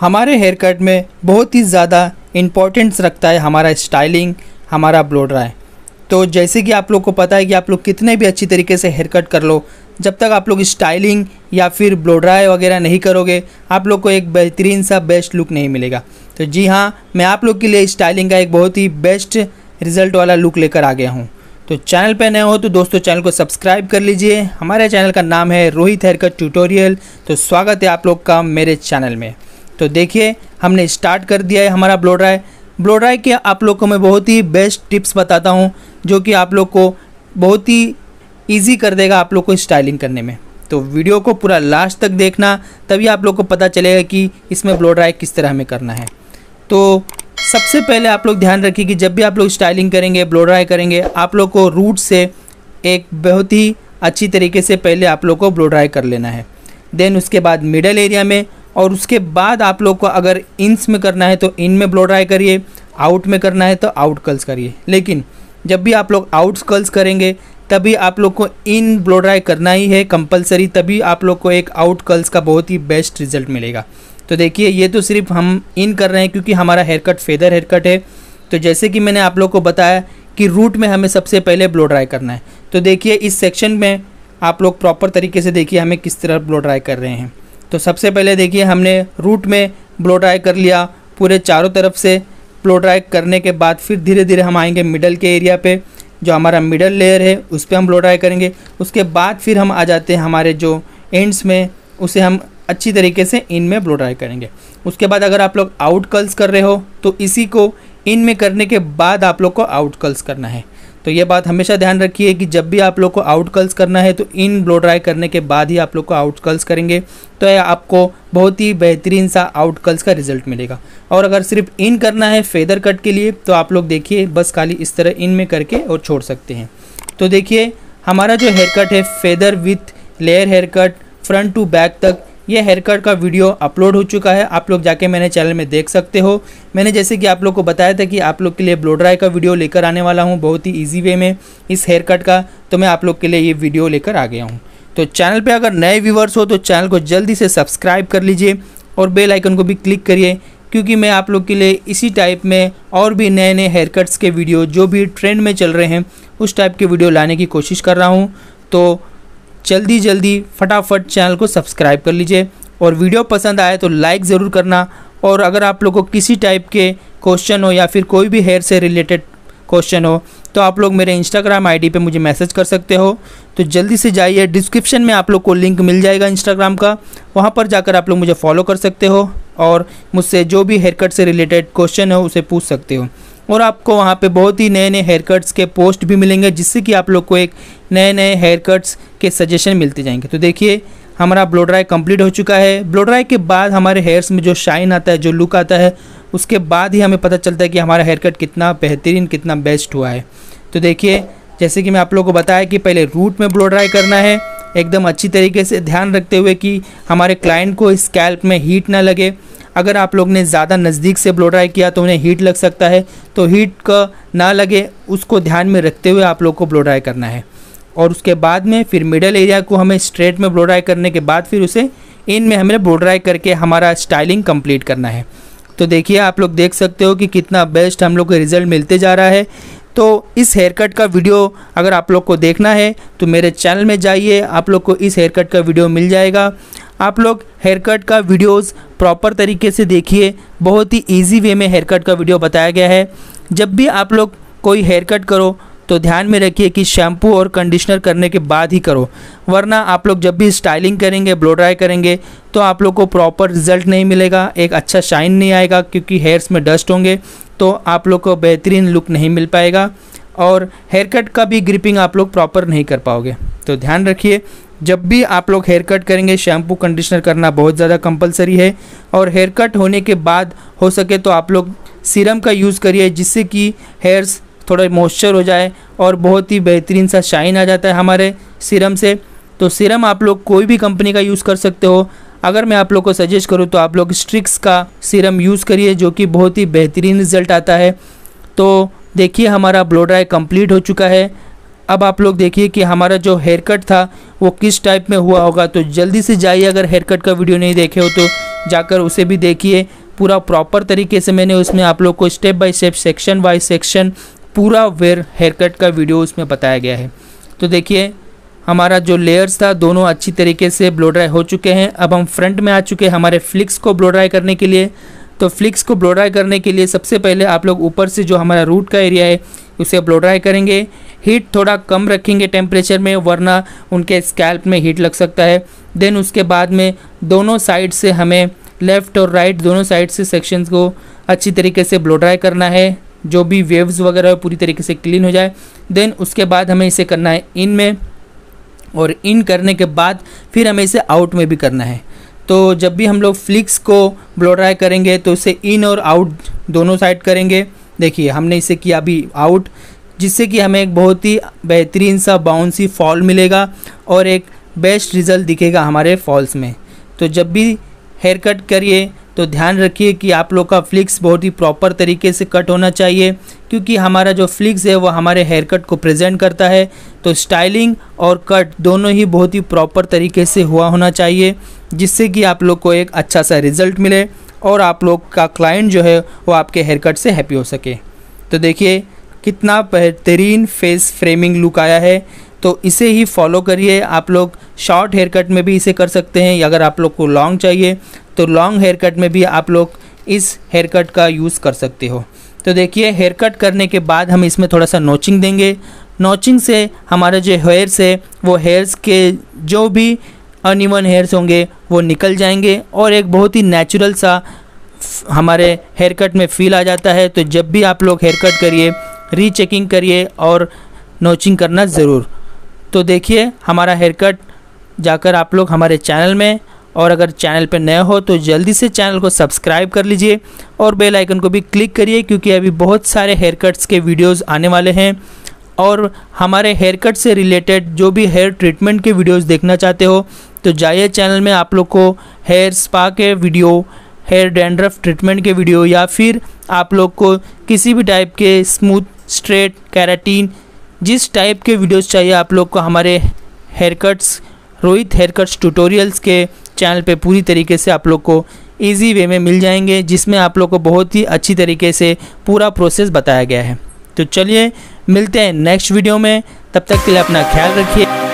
हमारे hair cut में बहुत ही ज़्यादा इम्पोर्टेंस रखता है हमारा स्टाइलिंग हमारा ब्लो ड्राई तो जैसे कि आप लोग को पता है कि आप लोग कितने भी अच्छी तरीके से हेयर कट कर लो जब तक आप लोग स्टाइलिंग या फिर ब्लो ड्राई वगैरह नहीं करोगे आप लोग को एक बेहतरीन सा बेस्ट लुक नहीं मिलेगा तो जी हाँ मैं आप लोग के लिए स्टाइलिंग का एक बहुत ही बेस्ट रिजल्ट वाला लुक लेकर आ गया हूँ तो चैनल पर नए हो तो दोस्तों चैनल को सब्सक्राइब कर लीजिए हमारे चैनल का नाम है रोहित हेयर कट ट्यूटोरियल तो स्वागत है आप लोग का मेरे चैनल में तो देखिए हमने स्टार्ट कर दिया है हमारा ब्लो ड्राई ब्लो ड्राई के आप लोग को मैं बहुत ही बेस्ट टिप्स बताता हूँ जो कि आप लोग को बहुत ही ईजी कर देगा आप लोग को स्टाइलिंग करने में तो वीडियो को पूरा लास्ट तक देखना तभी आप लोग को पता चलेगा कि इसमें ब्लो ड्राई किस तरह हमें करना है तो सबसे पहले आप लोग ध्यान रखिए कि जब भी आप लोग स्टाइलिंग करेंगे ब्लो ड्राई करेंगे आप लोग को रूट से एक बहुत ही अच्छी तरीके से पहले आप लोग को ब्लो ड्राई कर लेना है देन उसके बाद मिडल एरिया में और उसके बाद आप लोग को अगर इंस में करना है तो इन में ब्लो ड्राई करिए आउट में करना है तो आउट कर्ल्स करिए लेकिन जब भी आप लोग आउट कर्ल्स करेंगे तभी आप लोग को इन ब्लो ड्राई करना ही है कंपलसरी तभी आप लोग को एक आउट कर्ल्स का बहुत ही बेस्ट रिजल्ट मिलेगा तो देखिए ये तो सिर्फ हम इन कर रहे हैं क्योंकि हमारा hair cut feather hair cut है तो जैसे कि मैंने आप लोग को बताया कि रूट में हमें सबसे पहले ब्लो ड्राई करना है तो देखिए इस सेक्शन में आप लोग प्रॉपर तरीके से देखिए हमें किस तरह ब्लो ड्राई कर रहे हैं तो सबसे पहले देखिए हमने रूट में ब्लो ड्राई कर लिया पूरे चारों तरफ से ब्लो ड्राई करने के बाद फिर धीरे धीरे हम आएंगे मिडल के एरिया पे जो हमारा मिडल लेयर है उस पर हम ब्लो ड्राई करेंगे उसके बाद फिर हम आ जाते हैं हमारे जो एंड्स में उसे हम अच्छी तरीके से इन में ब्लो ड्राई करेंगे उसके बाद अगर आप लोग आउट कर्ल्स कर रहे हो तो इसी को इन में करने के बाद आप लोग को आउट कर्ल्स करना है तो ये बात हमेशा ध्यान रखिए कि जब भी आप लोग को आउट कल्स करना है तो इन ब्लो ड्राई करने के बाद ही आप लोग को आउट कल्स करेंगे तो आपको बहुत ही बेहतरीन सा आउट कल्स का रिजल्ट मिलेगा और अगर सिर्फ इन करना है फेदर कट के लिए तो आप लोग देखिए बस खाली इस तरह इन में करके और छोड़ सकते हैं तो देखिए हमारा जो हेयर कट है feather with layer hair cut front to back तक ये हेयर कट का वीडियो अपलोड हो चुका है आप लोग जाके मैंने चैनल में देख सकते हो मैंने जैसे कि आप लोग को बताया था कि आप लोग के लिए ब्लो ड्राई का वीडियो लेकर आने वाला हूँ बहुत ही ईजी वे में इस हेयर कट का तो मैं आप लोग के लिए ये वीडियो लेकर आ गया हूँ तो चैनल पर अगर नए व्यूवर्स हो तो चैनल को जल्दी से सब्सक्राइब कर लीजिए और बेल आइकन को भी क्लिक करिए क्योंकि मैं आप लोग के लिए इसी टाइप में और भी नए नए हेयर कट्स के वीडियो जो भी ट्रेंड में चल रहे हैं उस टाइप के वीडियो लाने की कोशिश कर रहा हूँ तो जल्दी जल्दी फटाफट चैनल को सब्सक्राइब कर लीजिए और वीडियो पसंद आए तो लाइक ज़रूर करना और अगर आप लोग को किसी टाइप के क्वेश्चन हो या फिर कोई भी हेयर से रिलेटेड क्वेश्चन हो तो आप लोग मेरे इंस्टाग्राम आईडी पे मुझे मैसेज कर सकते हो तो जल्दी से जाइए डिस्क्रिप्शन में आप लोग को लिंक मिल जाएगा इंस्टाग्राम का वहाँ पर जाकर आप लोग मुझे फॉलो कर सकते हो और मुझसे जो भी हेयर कट से रिलेटेड क्वेश्चन हो उसे पूछ सकते हो और आपको वहाँ पे बहुत ही नए नए हेयर कट्स के पोस्ट भी मिलेंगे जिससे कि आप लोग को एक नए नए हेयर कट्स के सजेशन मिलते जाएंगे तो देखिए हमारा ब्लो ड्राई कंप्लीट हो चुका है ब्लो ड्राई के बाद हमारे हेयर्स में जो शाइन आता है जो लुक आता है उसके बाद ही हमें पता चलता है कि हमारा हेयर कट कितना बेहतरीन कितना बेस्ट हुआ है तो देखिए जैसे कि मैं आप लोगों को बताया कि पहले रूट में ब्लो ड्राई करना है एकदम अच्छी तरीके से ध्यान रखते हुए कि हमारे क्लाइंट को स्कैल्प में हीट ना लगे अगर आप लोग ने ज़्यादा नज़दीक से ब्लो ड्राई किया तो उन्हें हीट लग सकता है तो हीट का ना लगे उसको ध्यान में रखते हुए आप लोग को ब्लो ड्राई करना है और उसके बाद में फिर मिडल एरिया को हमें स्ट्रेट में ब्लो ड्राई करने के बाद फिर उसे इन में हमें ब्लो ड्राई करके हमारा स्टाइलिंग कम्प्लीट करना है तो देखिए आप लोग देख सकते हो कि कितना बेस्ट हम लोग को रिज़ल्ट मिलते जा रहा है तो इस हेयर कट का वीडियो अगर आप लोग को देखना है तो मेरे चैनल में जाइए आप लोग को इस हेयर कट का वीडियो मिल जाएगा आप लोग हेयर कट का वीडियोस प्रॉपर तरीके से देखिए बहुत ही इजी वे में हेयर कट का वीडियो बताया गया है जब भी आप लोग कोई हेयर कट करो तो ध्यान में रखिए कि शैम्पू और कंडीशनर करने के बाद ही करो वरना आप लोग जब भी स्टाइलिंग करेंगे ब्लो ड्राई करेंगे तो आप लोग को प्रॉपर रिजल्ट नहीं मिलेगा एक अच्छा शाइन नहीं आएगा क्योंकि हेयर्स में डस्ट होंगे तो आप लोग को बेहतरीन लुक नहीं मिल पाएगा और हेयर कट का भी ग्रिपिंग आप लोग प्रॉपर नहीं कर पाओगे तो ध्यान रखिए जब भी आप लोग हेयर कट करेंगे शैम्पू कंडीशनर करना बहुत ज़्यादा कंपलसरी है और हेयर कट होने के बाद हो सके तो आप लोग सीरम का यूज़ करिए जिससे कि हेयर्स थोड़ा मॉइस्चर हो जाए और बहुत ही बेहतरीन सा शाइन आ जाता है हमारे सीरम से तो सीरम आप लोग कोई भी कंपनी का यूज़ कर सकते हो अगर मैं आप लोग को सजेस्ट करूँ तो आप लोग स्ट्रिक्स का सीरम यूज़ करिए जो कि बहुत ही बेहतरीन रिजल्ट आता है तो देखिए हमारा ब्लो ड्राई कंप्लीट हो चुका है अब आप लोग देखिए कि हमारा जो हेयर कट था वो किस टाइप में हुआ होगा तो जल्दी से जाइए अगर हेयर कट का वीडियो नहीं देखे हो तो जाकर उसे भी देखिए पूरा प्रॉपर तरीके से मैंने उसमें आप लोग को step by step section by section पूरा वेयर हेयर कट का वीडियो उसमें बताया गया है तो देखिए हमारा जो लेयर्स था दोनों अच्छी तरीके से ब्लो ड्राई हो चुके हैं अब हम फ्रंट में आ चुके हैं हमारे फ्लिक्स को ब्लो ड्राई करने के लिए तो फ्लिक्स को ब्लो ड्राई करने के लिए सबसे पहले आप लोग ऊपर से जो हमारा रूट का एरिया है उसे ब्लो ड्राई करेंगे हीट थोड़ा कम रखेंगे टेम्परेचर में वरना उनके स्कैल्प में हीट लग सकता है देन उसके बाद में दोनों साइड से हमें लेफ़्ट और राइट दोनों साइड से सेक्शंस को अच्छी तरीके से ब्लो ड्राई करना है जो भी वेव्स वगैरह पूरी तरीके से क्लीन हो जाए देन उसके बाद हमें इसे करना है इन में और इन करने के बाद फिर हमें इसे आउट में भी करना है तो जब भी हम लोग फ्लिक्स को ब्लो ड्राई करेंगे तो इसे इन और आउट दोनों साइड करेंगे देखिए हमने इसे किया अभी आउट जिससे कि हमें एक बहुत ही बेहतरीन सा बाउंसी फॉल मिलेगा और एक बेस्ट रिज़ल्ट दिखेगा हमारे फॉल्स में तो जब भी हेयर कट करिए तो ध्यान रखिए कि आप लोग का फ्लिक्स बहुत ही प्रॉपर तरीके से कट होना चाहिए क्योंकि हमारा जो फ्लिक्स है वो हमारे हेयर कट को प्रेजेंट करता है तो स्टाइलिंग और कट दोनों ही बहुत ही प्रॉपर तरीके से हुआ होना चाहिए जिससे कि आप लोग को एक अच्छा सा रिज़ल्ट मिले और आप लोग का क्लाइंट जो है वो आपके हेयर कट से हैप्पी हो सके तो देखिए कितना बेहतरीन फेस फ्रेमिंग लुक आया है तो इसे ही फॉलो करिए आप लोग शॉर्ट हेयर कट में भी इसे कर सकते हैं अगर आप लोग को लॉन्ग चाहिए तो लॉन्ग हेयर कट में भी आप लोग इस हेयर कट का यूज़ कर सकते हो तो देखिए हेयर कट करने के बाद हम इसमें थोड़ा सा नोचिंग देंगे नोचिंग से हमारे जो हेयर्स है वो हेयर्स के जो भी अनइवन हेयर्स होंगे वो निकल जाएंगे और एक बहुत ही नेचुरल सा हमारे हेयर कट में फील आ जाता है तो जब भी आप लोग हेयर कट करिए रीचेकिंग करिए और नोचिंग करना ज़रूर तो देखिए हमारा हेयर कट जाकर आप लोग हमारे चैनल में और अगर चैनल पर नए हो तो जल्दी से चैनल को सब्सक्राइब कर लीजिए और बेल आइकन को भी क्लिक करिए क्योंकि अभी बहुत सारे हेयर कट्स के वीडियोस आने वाले हैं और हमारे हेयर कट से रिलेटेड जो भी हेयर ट्रीटमेंट के वीडियोस देखना चाहते हो तो जाइए चैनल में आप लोग को हेयर स्पा के वीडियो हेयर डेंड्रफ ट्रीटमेंट के वीडियो या फिर आप लोग को किसी भी टाइप के स्मूथ स्ट्रेट कैराटीन जिस टाइप के वीडियोस चाहिए आप लोग को हमारे hair cuts Rohit hair cuts tutorials के चैनल पे पूरी तरीके से आप लोग को इजी वे में मिल जाएंगे जिसमें आप लोग को बहुत ही अच्छी तरीके से पूरा प्रोसेस बताया गया है तो चलिए मिलते हैं नेक्स्ट वीडियो में तब तक के लिए अपना ख्याल रखिए